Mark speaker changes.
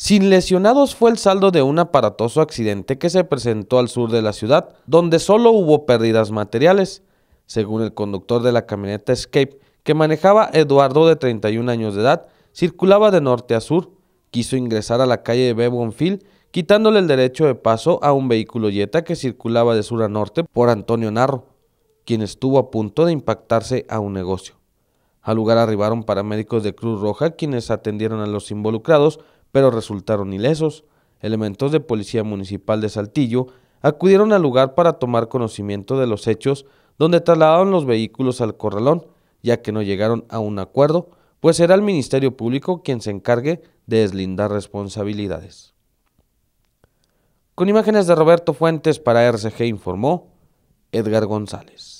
Speaker 1: Sin lesionados fue el saldo de un aparatoso accidente que se presentó al sur de la ciudad, donde solo hubo pérdidas materiales. Según el conductor de la camioneta Escape, que manejaba Eduardo de 31 años de edad, circulaba de norte a sur, quiso ingresar a la calle de Bebonfield, quitándole el derecho de paso a un vehículo Jetta que circulaba de sur a norte por Antonio Narro, quien estuvo a punto de impactarse a un negocio. Al lugar arribaron paramédicos de Cruz Roja, quienes atendieron a los involucrados, pero resultaron ilesos. Elementos de Policía Municipal de Saltillo acudieron al lugar para tomar conocimiento de los hechos donde trasladaron los vehículos al corralón, ya que no llegaron a un acuerdo, pues será el Ministerio Público quien se encargue de deslindar responsabilidades. Con imágenes de Roberto Fuentes para RCG informó Edgar González.